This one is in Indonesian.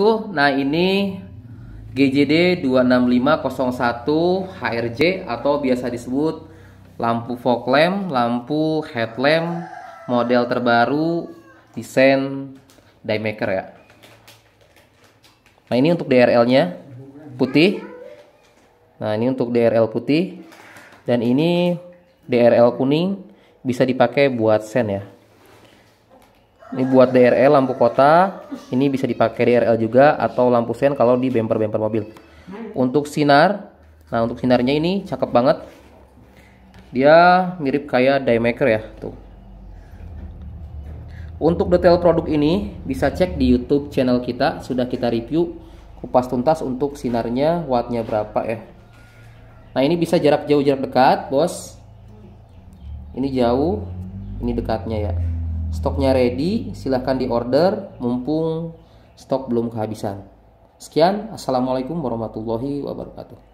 bosku. Nah ini GJD 26501 HRJ atau biasa disebut lampu fog lamp, lampu headlamp model terbaru desain Daymaker ya. Nah ini untuk DRL-nya putih. Nah ini untuk DRL putih dan ini DRL kuning bisa dipakai buat sen ya. Ini buat DRL lampu kota, ini bisa dipakai DRL juga atau lampu sen kalau di bumper-bumper mobil. Untuk sinar, nah untuk sinarnya ini cakep banget. Dia mirip kayak maker ya, tuh. Untuk detail produk ini bisa cek di YouTube channel kita, sudah kita review kupas tuntas untuk sinarnya wattnya berapa ya. Nah, ini bisa jarak jauh jarak dekat, Bos. Ini jauh, ini dekatnya ya. Stoknya ready, silahkan diorder mumpung stok belum kehabisan. Sekian, Assalamualaikum warahmatullahi wabarakatuh.